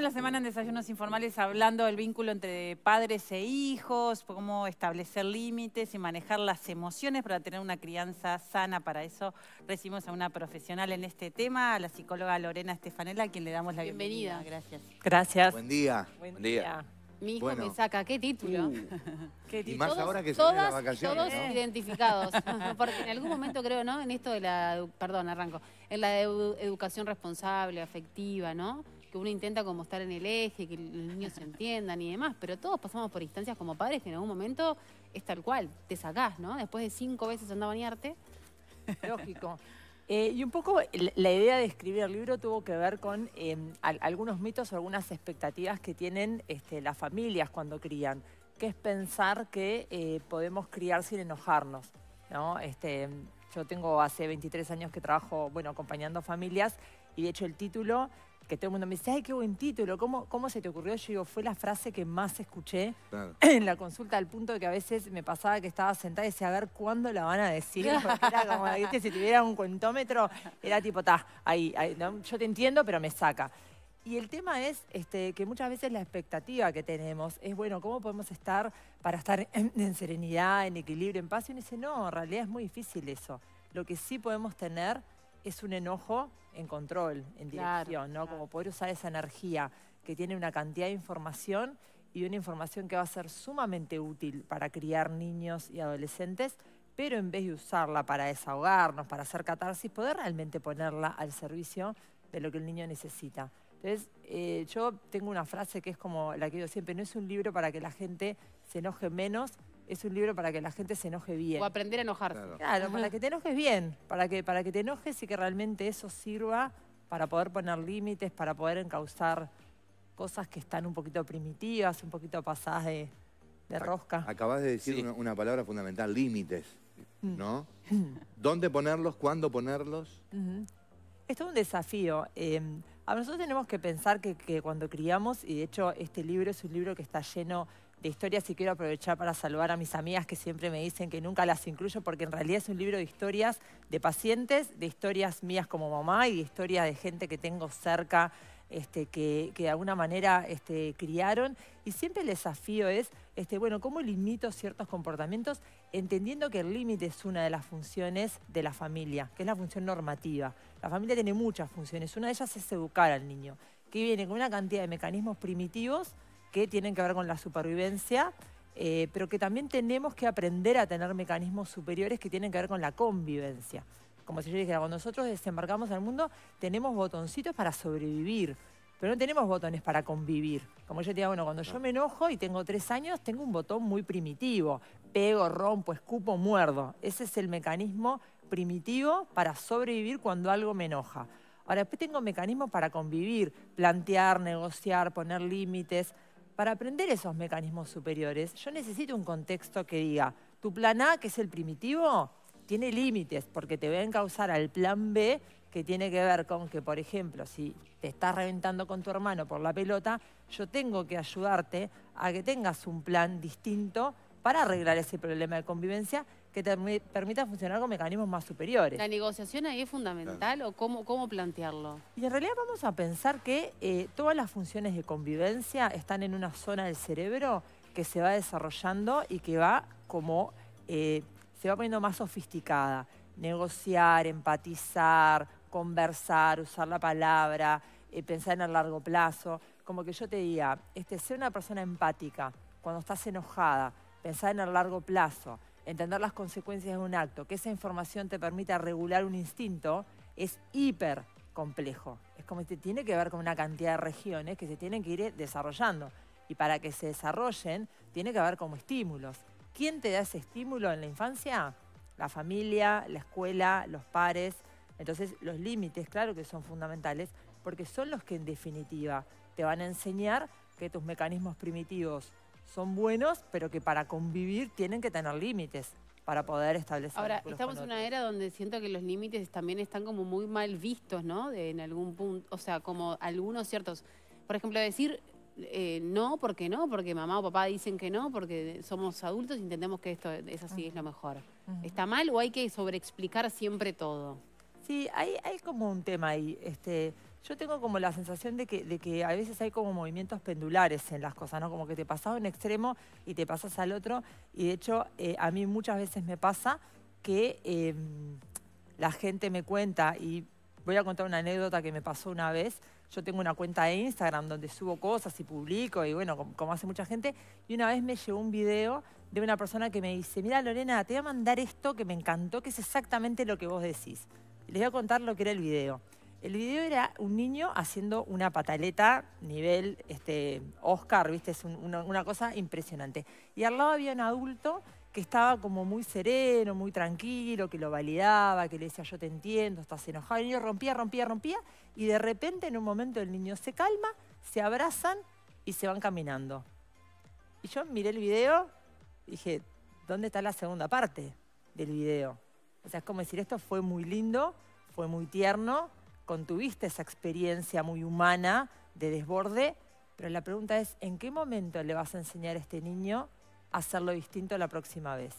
la semana en Desayunos Informales hablando del vínculo entre padres e hijos, cómo establecer límites y manejar las emociones para tener una crianza sana. Para eso recibimos a una profesional en este tema, a la psicóloga Lorena Estefanela, a quien le damos la bienvenida. Gracias. Gracias. Buen día. Buen día. Mi hijo me saca, qué título. Uh. Y más ahora que se las vacaciones. Todos identificados. Porque en algún momento creo, ¿no? En esto de la. Perdón, arranco. En la educación responsable, afectiva, ¿no? que uno intenta como estar en el eje, que los niños se entiendan y demás, pero todos pasamos por instancias como padres que en algún momento es tal cual, te sacás, ¿no? Después de cinco veces andar a bañarte. Lógico. Eh, y un poco la idea de escribir el libro tuvo que ver con em, algunos mitos o algunas expectativas que tienen este, las familias cuando crían, que es pensar que eh, podemos criar sin enojarnos. ¿no? Este, yo tengo hace 23 años que trabajo bueno, acompañando familias y de hecho el título que todo el mundo me dice, ay, qué buen título, ¿cómo, se te ocurrió? Yo digo, fue la frase que más escuché en la consulta, al punto de que a veces me pasaba que estaba sentada y decía, a ver, ¿cuándo la van a decir? Porque era como, si tuviera un cuentómetro, era tipo, ta, ahí, yo te entiendo, pero me saca. Y el tema es este, que muchas veces la expectativa que tenemos es, bueno, ¿cómo podemos estar para estar en, en serenidad, en equilibrio, en paz? Y uno dice, no, en realidad es muy difícil eso. Lo que sí podemos tener es un enojo en control, en dirección, ¿no? Como poder usar esa energía que tiene una cantidad de información y una información que va a ser sumamente útil para criar niños y adolescentes, pero en vez de usarla para desahogarnos, para hacer catarsis, poder realmente ponerla al servicio de lo que el niño necesita. Entonces, eh, yo tengo una frase que es como la que digo siempre, no es un libro para que la gente se enoje menos, es un libro para que la gente se enoje bien. O aprender a enojarse. Claro, para que te enojes bien, para que, para que te enojes y que realmente eso sirva para poder poner límites, para poder encauzar cosas que están un poquito primitivas, un poquito pasadas de, rosca. Acabas de decir una, palabra fundamental, límites, mm. ¿no? Mm. ¿Dónde ponerlos? ¿Cuándo ponerlos? Esto Es un desafío. Eh, a nosotros tenemos que pensar que, que cuando criamos, y de hecho este libro es un libro que está lleno de historias y quiero aprovechar para saludar a mis amigas que siempre me dicen que nunca las incluyo porque en realidad es un libro de historias de pacientes, de historias mías como mamá y de historias de gente que tengo cerca este, que, de alguna manera este, criaron. Y siempre el desafío es, este, bueno, ¿cómo limito ciertos comportamientos? Entendiendo que el límite es una de las funciones de la familia, que es la función normativa. La familia tiene muchas funciones. Una de ellas es educar al niño, que viene con una cantidad de mecanismos primitivos que tienen que ver con la supervivencia, eh, pero que también tenemos que aprender a tener mecanismos superiores que tienen que ver con la convivencia. Como si yo dijera, cuando nosotros desembarcamos al mundo, tenemos botoncitos para sobrevivir, pero no tenemos botones para convivir. Como yo te digo, bueno, cuando yo me enojo y tengo tres años, tengo un botón muy primitivo. Pego, rompo, escupo, muerdo. Ese es el mecanismo primitivo para sobrevivir cuando algo me enoja. Ahora, después tengo mecanismos para convivir, plantear, negociar, poner límites, para aprender esos mecanismos superiores, yo necesito un contexto que diga, tu plan A, que es el primitivo, tiene límites, porque te voy a encauzar al plan B, que tiene que ver con que, por ejemplo, si te estás reventando con tu hermano por la pelota, yo tengo que ayudarte a que tengas un plan distinto para arreglar ese problema de convivencia que te permita funcionar con mecanismos más superiores. ¿La negociación ahí es fundamental o cómo, plantearlo? Y en realidad vamos a pensar que eh, todas las funciones de convivencia están en una zona del cerebro que se va desarrollando y que va como eh, se va poniendo más sofisticada. Negociar, empatizar, conversar, usar la palabra, eh, pensar en el largo plazo. Como que yo te diga, este, ser una persona empática cuando estás enojada, pensar en el largo plazo entender las consecuencias de un acto, que esa información te permita regular un instinto, es hiper complejo. Es como que este, tiene que ver con una cantidad de regiones que se tienen que ir eh, desarrollando. Y para que se desarrollen, tiene que ver como estímulos. ¿Quién te da ese estímulo en la infancia? La familia, la escuela, los pares. Entonces, los límites, claro que son fundamentales, porque son los que en definitiva te van a enseñar que tus mecanismos primitivos son buenos, pero que para convivir tienen que tener límites para poder establecer. Ahora, estamos en una era donde siento que los límites también están como muy mal vistos, ¿no? en algún punto, o sea, como algunos ciertos. Por ejemplo, decir eh, no porque no, porque mamá o papá dicen que no, porque somos adultos y entendemos que esto es así, es lo mejor. ¿Está mal o hay que sobreexplicar siempre todo? Sí, hay, hay como un tema ahí. Este, yo tengo como la sensación de que, a veces hay como movimientos pendulares en las cosas, Como que te pasas a un extremo y te pasas al otro. Y de hecho, eh, a mí muchas veces me pasa que em, la gente me cuenta, y voy a contar una anécdota que me pasó una vez. Yo tengo una cuenta de Instagram donde subo cosas y publico, y bueno, como hace mucha gente. Y una vez me llegó un video de una persona que me dice, mira Lorena, te voy a mandar esto que me encantó, que es exactamente lo que vos decís. Les voy a contar lo que era el video. El video era un niño haciendo una pataleta nivel este, Oscar, ¿viste? Es una, cosa impresionante. Y al lado había un adulto que estaba como muy sereno, muy tranquilo, que lo validaba, que le decía yo te entiendo, estás enojado. El niño rompía, rompía, rompía. Y de repente en un momento el niño se calma, se abrazan y se van caminando. Y yo miré el video y dije, ¿dónde está la segunda parte del video? O sea, es como decir, esto fue muy lindo, fue muy tierno, contuviste esa experiencia muy humana de desborde, pero la pregunta es, ¿en qué momento le vas a enseñar a este niño a hacerlo distinto la próxima vez?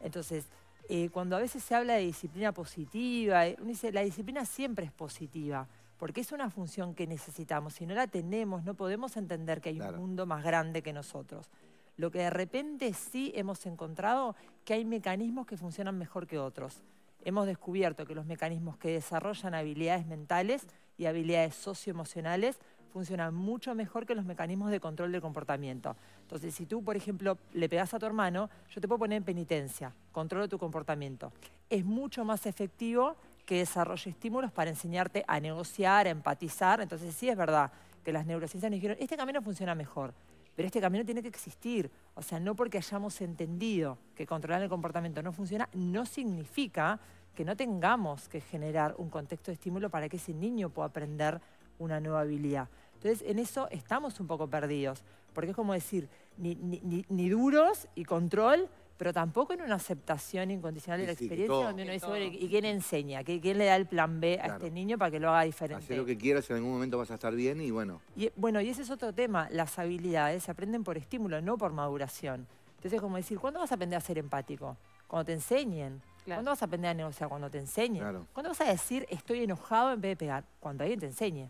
Entonces, eh, cuando a veces se habla de disciplina positiva, eh, uno dice, la disciplina siempre es positiva, porque es una función que necesitamos. Si no la tenemos, no podemos entender que hay un mundo más grande que nosotros. Lo que de repente sí hemos encontrado, que hay mecanismos que funcionan mejor que otros hemos descubierto que los mecanismos que desarrollan habilidades mentales y habilidades socioemocionales funcionan mucho mejor que los mecanismos de control del comportamiento. Entonces, si tú, por ejemplo, le pegas a tu hermano, yo te puedo poner en penitencia, controlo tu comportamiento. Es mucho más efectivo que desarrolle estímulos para enseñarte a negociar, a empatizar. Entonces, sí es verdad que las neurociencias nos dijeron, este camino funciona mejor. Pero este camino tiene que existir. O sea, no porque hayamos entendido que controlar el comportamiento no funciona, no significa que no tengamos que generar un contexto de estímulo para que ese niño pueda aprender una nueva habilidad. Entonces, en eso estamos un poco perdidos, porque es como decir, ni, duros y control, pero tampoco en una aceptación incondicional de la experiencia donde uno dice, ¿y quién enseña? ¿Quién le da el plan B a este niño para que lo haga diferente? Hacer lo que quieras, en algún momento vas a estar bien y bueno. Y, bueno, y ese es otro tema, las habilidades se aprenden por estímulo, no por maduración. Entonces, como decir, ¿cuándo vas a aprender a ser empático? Cuando te enseñen. ¿Cuándo vas a aprender a negociar? Cuando te enseñen. ¿Cuándo vas a decir estoy enojado en vez de pegar? Cuando alguien te enseñe.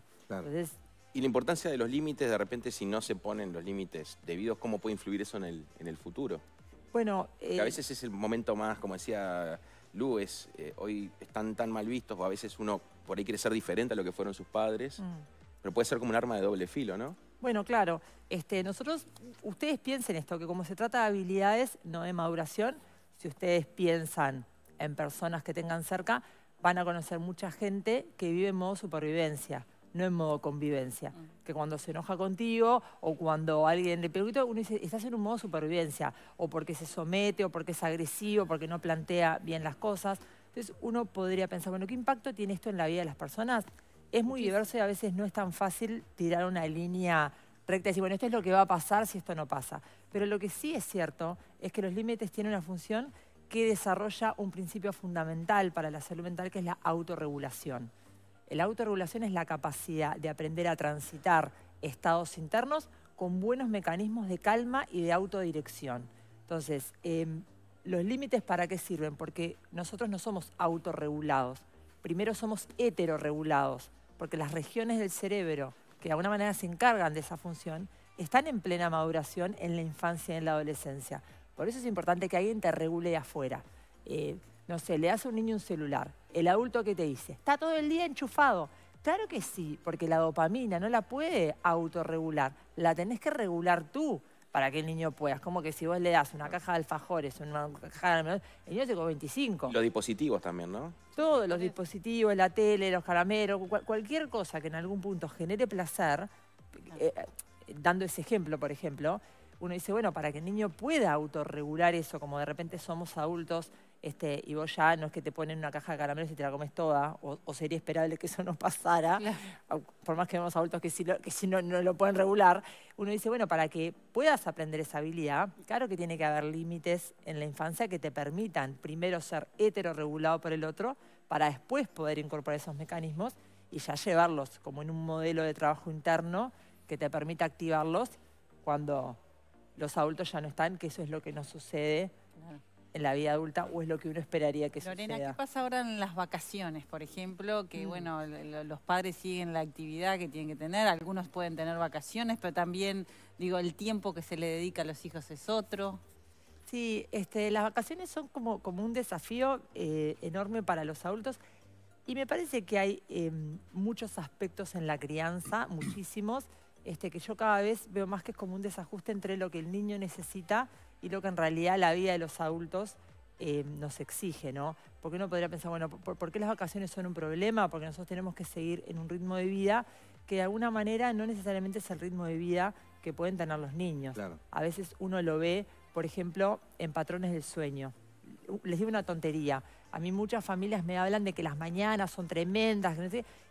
y la importancia de los límites, de repente, si no se ponen los límites debidos, ¿cómo puede influir eso en en el futuro? Bueno, a eh, veces es el momento más, como decía Lu, eh, hoy están tan mal vistos, o a veces uno por ahí quiere ser diferente a lo que fueron sus padres, mm. pero puede ser como un arma de doble filo, ¿no? Bueno, claro. Este, nosotros, ustedes piensen esto, que como se trata de habilidades, no de maduración, si ustedes piensan en personas que tengan cerca, van a conocer mucha gente que vive en modo supervivencia no en modo convivencia. Mm. Que cuando se enoja contigo o cuando alguien le pregunta, uno dice, estás en un modo supervivencia, o porque se somete, o porque es agresivo, porque no plantea bien las cosas. Entonces uno podría pensar, bueno, ¿qué impacto tiene esto en la vida de las personas? Es muy diverso y a veces no es tan fácil tirar una línea recta y decir, bueno, esto es lo que va a pasar si esto no pasa. Pero lo que sí es cierto es que los límites tienen una función que desarrolla un principio fundamental para la salud mental, que es la autorregulación. La autorregulación es la capacidad de aprender a transitar estados internos con buenos mecanismos de calma y de autodirección. Entonces, em, ¿los límites para qué sirven? Porque nosotros no somos autorregulados. Primero somos heterorregulados, porque las regiones del cerebro que de alguna manera se encargan de esa función están en plena maduración en la infancia y en la adolescencia. Por eso es importante que alguien te regule de afuera. Eh, no sé, le das a un niño un celular, el adulto que te dice, está todo el día enchufado. Claro que sí, porque la dopamina no la puede autorregular, la tenés que regular tú para que el niño pueda. como que si vos le das una caja de alfajores, una caja de... El niño tiene como 25. Los dispositivos también, ¿no? Todos los dispositivos, la tele, los caramelos, cualquier cosa que en algún punto genere placer, eh, dando ese ejemplo, por ejemplo, uno dice, bueno, para que el niño pueda autorregular eso, como de repente somos adultos este, y vos ya no es que te ponen una caja de caramelos y te la comes toda, o, sería esperable que eso no pasara, por más que vemos adultos que si no, lo pueden regular, uno dice, bueno, para que puedas aprender esa habilidad, claro que tiene que haber límites en la infancia que te permitan primero ser heteroregulado por el otro, para después poder incorporar esos mecanismos y ya llevarlos como en un modelo de trabajo interno que te permita activarlos cuando los adultos ya no están, que eso es lo que nos sucede en la vida adulta o es lo que uno esperaría que Lorena, ¿qué pasa ahora en las vacaciones, por ejemplo? Que, mm. bueno, los padres siguen la actividad que tienen que tener, algunos pueden tener vacaciones, pero también, digo, el tiempo que se le dedica a los hijos es otro. Sí, este, las vacaciones son como, como un desafío eh, enorme para los adultos y me parece que hay em, muchos aspectos en la crianza, muchísimos, este, que yo cada vez veo más que es como un desajuste entre lo que el niño necesita y lo que en realidad la vida de los adultos eh, nos exige, ¿no? Porque uno podría pensar, bueno, ¿por, qué las vacaciones son un problema? Porque nosotros tenemos que seguir en un ritmo de vida que de alguna manera no necesariamente es el ritmo de vida que pueden tener los niños. A veces uno lo ve, por ejemplo, en patrones del sueño. Les digo una tontería. A mí muchas familias me hablan de que las mañanas son tremendas.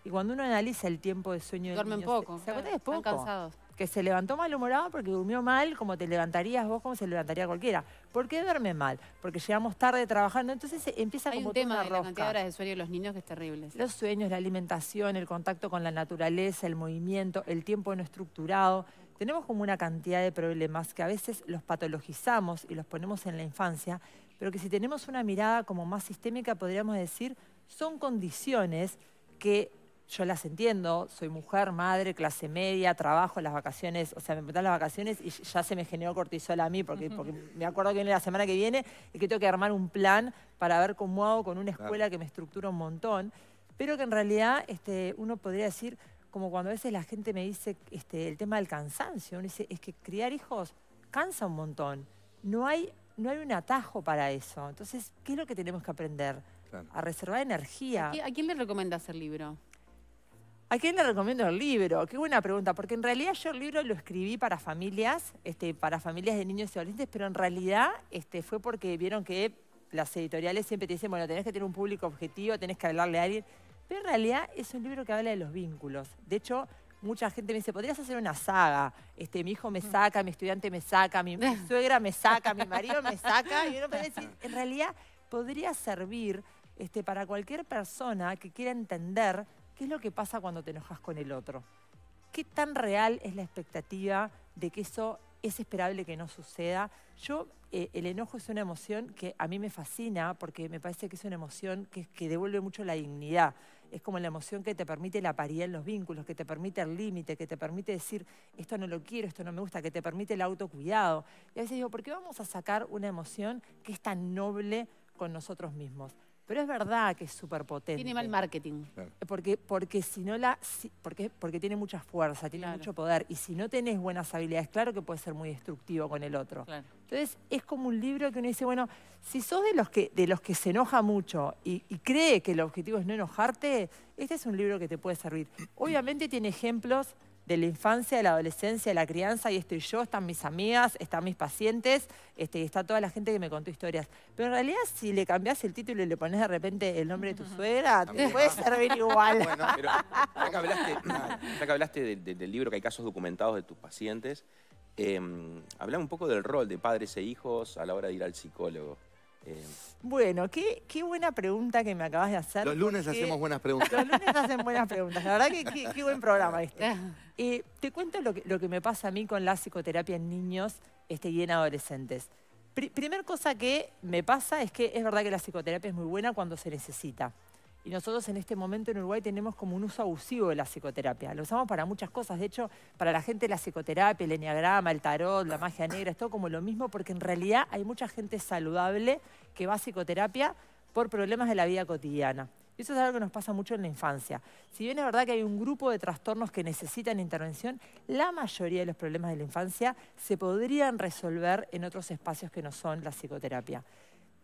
Y cuando uno analiza el tiempo de sueño... de del poco. Se, poco. Están cansados que se levantó malhumorado porque durmió mal, como te levantarías vos, como se levantaría cualquiera. ¿Por qué duerme mal? Porque llegamos tarde trabajando, entonces empieza Hay como un tema de cantidad de horas de sueño de los niños que es terrible. Los sueños, la alimentación, el contacto con la naturaleza, el movimiento, el tiempo no estructurado. Tenemos como una cantidad de problemas que a veces los patologizamos y los ponemos en la infancia, pero que si tenemos una mirada como más sistémica podríamos decir son condiciones que yo las entiendo, soy mujer, madre, clase media, trabajo, las vacaciones, o sea, me metan las vacaciones y ya se me generó cortisol a mí, porque, me acuerdo que viene la semana que viene y que tengo que armar un plan para ver cómo hago con una escuela que me estructura un montón, pero que en realidad este, uno podría decir, como cuando a veces la gente me dice este, el tema del cansancio, uno dice, es que criar hijos cansa un montón, no hay, un atajo para eso, entonces, ¿qué es lo que tenemos que aprender? A reservar energía. ¿A quién, le recomienda hacer libro? ¿A quién le recomiendo el libro? Qué buena pregunta, porque en realidad yo el libro lo escribí para familias, este, para familias de niños y adolescentes, pero en realidad este, fue porque vieron que las editoriales siempre te dicen, bueno, tenés que tener un público objetivo, tenés que hablarle a alguien, pero en realidad es un libro que habla de los vínculos. De hecho, mucha gente me dice, ¿podrías hacer una saga? Este, mi hijo me mm. saca, mi estudiante me saca, mi, suegra me saca, mi marido me saca, en realidad podría servir este, para cualquier persona que quiera entender ¿Qué es lo que pasa cuando te enojas con el otro? ¿Qué tan real es la expectativa de que eso es esperable que no suceda? Yo, eh, el enojo es una emoción que a mí me fascina porque me parece que es una emoción que, que devuelve mucho la dignidad. Es como la emoción que te permite la paridad en los vínculos, que te permite el límite, que te permite decir, esto no lo quiero, esto no me gusta, que te permite el autocuidado. Y a veces digo, ¿por qué vamos a sacar una emoción que es tan noble con nosotros mismos? Pero es verdad que es súper potente. Tiene mal marketing. Porque, porque si no la. porque, porque tiene mucha fuerza, tiene mucho poder. Y si no tenés buenas habilidades, claro que puede ser muy destructivo con el otro. Entonces, es como un libro que uno dice, bueno, si sos de los que, de los que se enoja mucho y cree que el objetivo es no enojarte, este es un libro que te puede servir. Obviamente tiene ejemplos de la infancia, de la adolescencia, de la crianza, y estoy yo, están mis amigas, están mis pacientes, este, está toda la gente que me contó historias. Pero en realidad, si le cambias el título y le pones de repente el nombre de tu suegra, te puede servir igual. Bueno, pero ya que hablaste, del libro, que hay casos documentados de tus pacientes, em, habla un poco del rol de padres e hijos a la hora de ir al psicólogo. Eh, bueno, qué, buena pregunta que me acabas de hacer. Los lunes hacemos buenas preguntas. Los lunes hacen buenas preguntas. La verdad que qué, buen programa este. Eh, te cuento lo que, me pasa a mí con la psicoterapia en niños este, y en adolescentes. Primera cosa que me pasa es que es verdad que la psicoterapia es muy buena cuando se necesita. Y nosotros en este momento en Uruguay tenemos como un uso abusivo de la psicoterapia. Lo usamos para muchas cosas. De hecho, para la gente la psicoterapia, el enneagrama, el tarot, la magia negra, es todo como lo mismo, porque en realidad hay mucha gente saludable que va a psicoterapia por problemas de la vida cotidiana. Y eso es algo que nos pasa mucho en la infancia. Si bien es verdad que hay un grupo de trastornos que necesitan intervención, la mayoría de los problemas de la infancia se podrían resolver en otros espacios que no son la psicoterapia.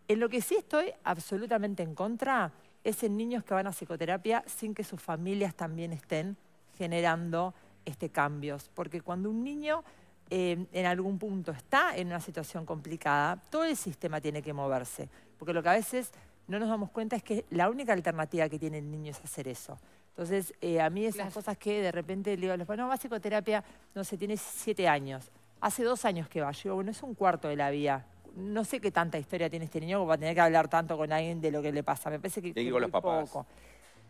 En lo que sí estoy absolutamente en contra es en niños que van a psicoterapia sin que sus familias también estén generando este, cambios. Porque cuando un niño eh, en algún punto está en una situación complicada, todo el sistema tiene que moverse. Porque lo que a veces no nos damos cuenta es que la única alternativa que tiene el niño es hacer eso. Entonces, eh, a mí esas cosas que de repente le digo a los no, psicoterapia, no sé, tiene siete años. Hace dos años que va. Yo digo, bueno, es un cuarto de la vía no sé qué tanta historia tiene este niño como para tener que hablar tanto con alguien de lo que le pasa. Me parece que, tiene ir con los papás.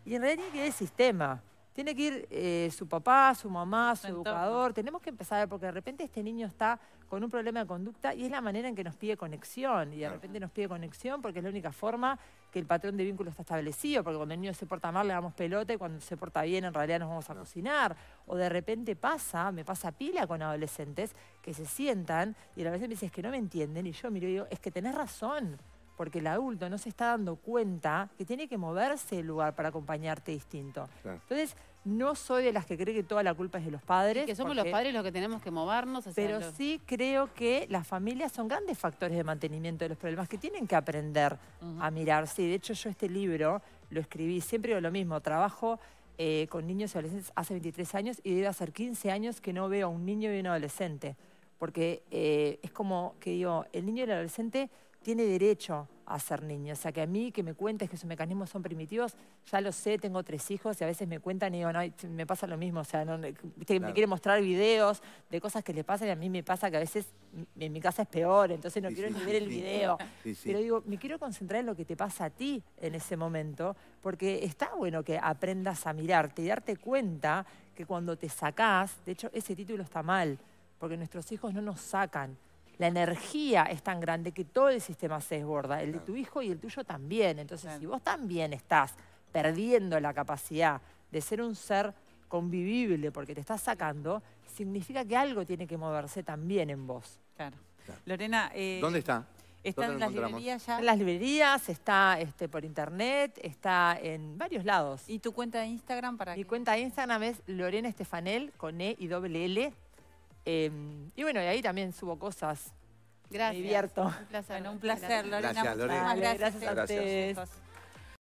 Y en realidad tiene que ir el sistema. Tiene que ir eh, su papá, su mamá, su educador. Tenemos que empezar a ver, porque de repente este niño está con un problema de conducta y es la manera en que nos pide conexión. Y de repente nos pide conexión porque es la única forma que el patrón de vínculo está establecido, porque cuando el niño se porta mal le damos pelota y cuando se porta bien en realidad nos vamos a cocinar. O de repente pasa, me pasa pila con adolescentes que se sientan y a veces me dicen que no me entienden y yo miro y digo, es que tenés razón porque el adulto no se está dando cuenta que tiene que moverse el lugar para acompañarte distinto. Entonces, no soy de las que cree que toda la culpa es de los padres. que somos los padres los que tenemos que movernos. pero sí creo que las familias son grandes factores de mantenimiento de los problemas que tienen que aprender a mirarse. de hecho yo este libro lo escribí, siempre lo mismo, trabajo eh, con niños y adolescentes hace 23 años y debe hacer 15 años que no veo a un niño y un adolescente. Porque eh, es como que digo, el niño y el adolescente tiene derecho a ser niño. O sea, que a mí que me cuentes que sus mecanismos son primitivos, ya lo sé, tengo tres hijos y a veces me cuentan y digo, no, me pasa lo mismo. O sea, me quiere mostrar videos de cosas que le pasan y a mí me pasa que a veces en mi casa es peor, entonces no quiero ni ver el video. Pero digo, me quiero concentrar en lo que te pasa a ti en ese momento, porque está bueno que aprendas a mirarte y darte cuenta que cuando te sacás, de hecho ese título está mal, porque nuestros hijos no nos sacan la energía es tan grande que todo el sistema se desborda, el de tu hijo y el tuyo también. Entonces, si vos también estás perdiendo la capacidad de ser un ser convivible porque te estás sacando, significa que algo tiene que moverse también en vos. Claro. Lorena... Eh, ¿Dónde está? Está en las librerías ya. En las librerías, está este, por internet, está en varios lados. ¿Y tu cuenta de Instagram para Mi cuenta de Instagram es Lorena Estefanel con E y doble L eh, y bueno, y ahí también subo cosas. Gracias. Me divierto. Un placer, Lorena. Gracias, Lorena. Ah, gracias, gracias, a ustedes. Gracias.